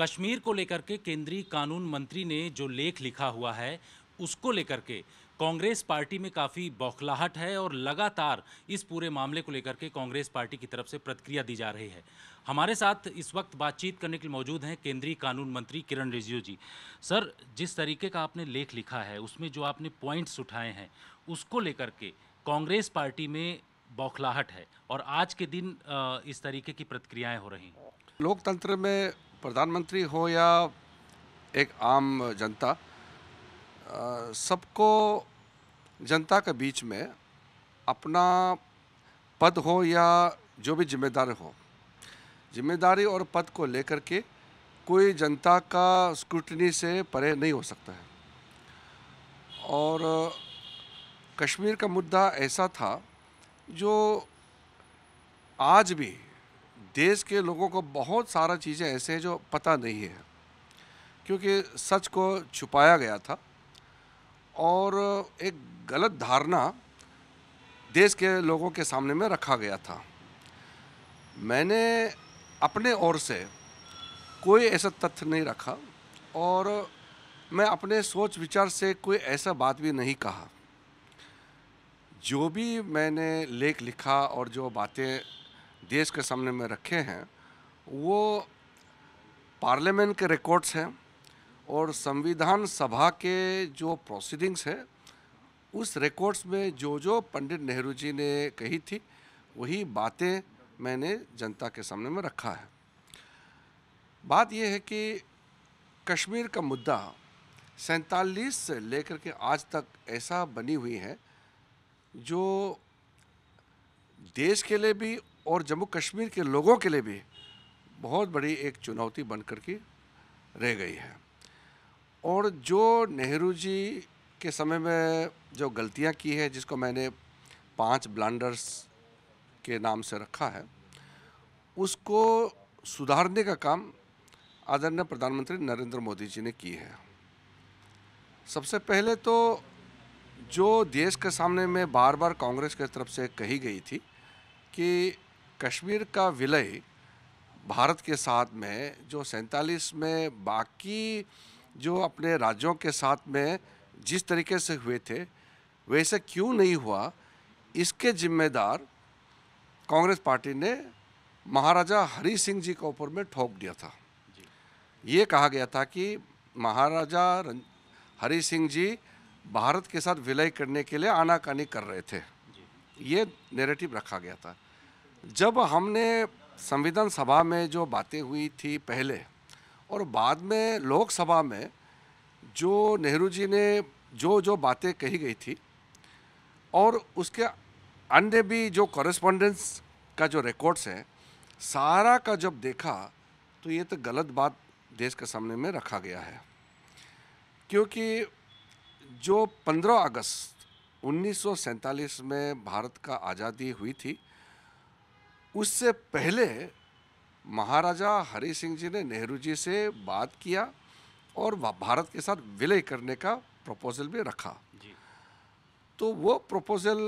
कश्मीर को लेकर के केंद्रीय कानून मंत्री ने जो लेख लिखा हुआ है उसको लेकर के कांग्रेस पार्टी में काफ़ी बौखलाहट है और लगातार इस पूरे मामले को लेकर के कांग्रेस पार्टी की तरफ से प्रतिक्रिया दी जा रही है हमारे साथ इस वक्त बातचीत करने के लिए मौजूद हैं केंद्रीय कानून मंत्री किरण रिजिजू जी सर जिस तरीके का आपने लेख लिखा है उसमें जो आपने पॉइंट्स उठाए हैं उसको लेकर के कांग्रेस पार्टी में बौखलाहट है और आज के दिन इस तरीके की प्रतिक्रियाएँ हो रही हैं लोकतंत्र में प्रधानमंत्री हो या एक आम जनता सबको जनता के बीच में अपना पद हो या जो भी जिम्मेदार हो जिम्मेदारी और पद को लेकर के कोई जनता का स्क्रूटनी से परे नहीं हो सकता है और कश्मीर का मुद्दा ऐसा था जो आज भी देश के लोगों को बहुत सारा चीज़ें ऐसे हैं जो पता नहीं है क्योंकि सच को छुपाया गया था और एक गलत धारणा देश के लोगों के सामने में रखा गया था मैंने अपने ओर से कोई ऐसा तथ्य नहीं रखा और मैं अपने सोच विचार से कोई ऐसा बात भी नहीं कहा जो भी मैंने लेख लिखा और जो बातें देश के सामने में रखे हैं वो पार्लियामेंट के रिकॉर्ड्स हैं और संविधान सभा के जो प्रोसीडिंग्स है उस रिकॉर्ड्स में जो जो पंडित नेहरू जी ने कही थी वही बातें मैंने जनता के सामने में रखा है बात यह है कि कश्मीर का मुद्दा सैतालीस से लेकर के आज तक ऐसा बनी हुई है जो देश के लिए भी और जम्मू कश्मीर के लोगों के लिए भी बहुत बड़ी एक चुनौती बनकर के रह गई है और जो नेहरू जी के समय में जो गलतियां की है जिसको मैंने पांच ब्लांडर्स के नाम से रखा है उसको सुधारने का काम आदरणीय प्रधानमंत्री नरेंद्र मोदी जी ने की है सबसे पहले तो जो देश के सामने में बार बार कांग्रेस की तरफ से कही गई थी कि कश्मीर का विलय भारत के साथ में जो सैंतालीस में बाकी जो अपने राज्यों के साथ में जिस तरीके से हुए थे वैसे क्यों नहीं हुआ इसके जिम्मेदार कांग्रेस पार्टी ने महाराजा हरी सिंह जी के ऊपर में ठोक दिया था ये कहा गया था कि महाराजा हरी सिंह जी भारत के साथ विलय करने के लिए आनाकानी कर रहे थे ये नेरेटिव रखा गया था जब हमने संविधान सभा में जो बातें हुई थी पहले और बाद में लोकसभा में जो नेहरू जी ने जो जो बातें कही गई थी और उसके अन्य भी जो कॉरेस्पॉन्डेंस का जो रिकॉर्ड्स है सारा का जब देखा तो ये तो गलत बात देश के सामने में रखा गया है क्योंकि जो 15 अगस्त उन्नीस में भारत का आज़ादी हुई थी उससे पहले महाराजा हरि सिंह जी ने नेहरू जी से बात किया और भारत के साथ विलय करने का प्रपोजल भी रखा जी। तो वो प्रपोजल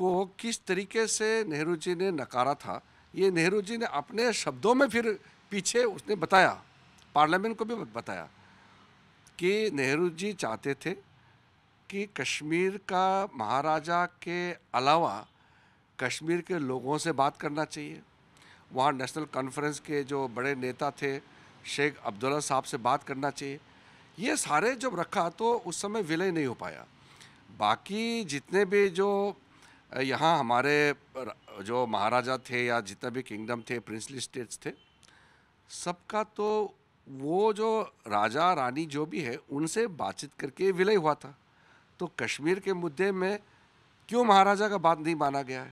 को किस तरीके से नेहरू जी ने नकारा था ये नेहरू जी ने अपने शब्दों में फिर पीछे उसने बताया पार्लियामेंट को भी बताया कि नेहरू जी चाहते थे कि कश्मीर का महाराजा के अलावा कश्मीर के लोगों से बात करना चाहिए वहाँ नेशनल कॉन्फ्रेंस के जो बड़े नेता थे शेख अब्दुल्ला साहब से बात करना चाहिए ये सारे जब रखा तो उस समय विलय नहीं हो पाया बाकी जितने भी जो यहाँ हमारे जो महाराजा थे या जितने भी किंगडम थे प्रिंसली स्टेट्स थे सबका तो वो जो राजा रानी जो भी है उनसे बातचीत करके विलय हुआ था तो कश्मीर के मुद्दे में क्यों महाराजा का बात नहीं माना गया है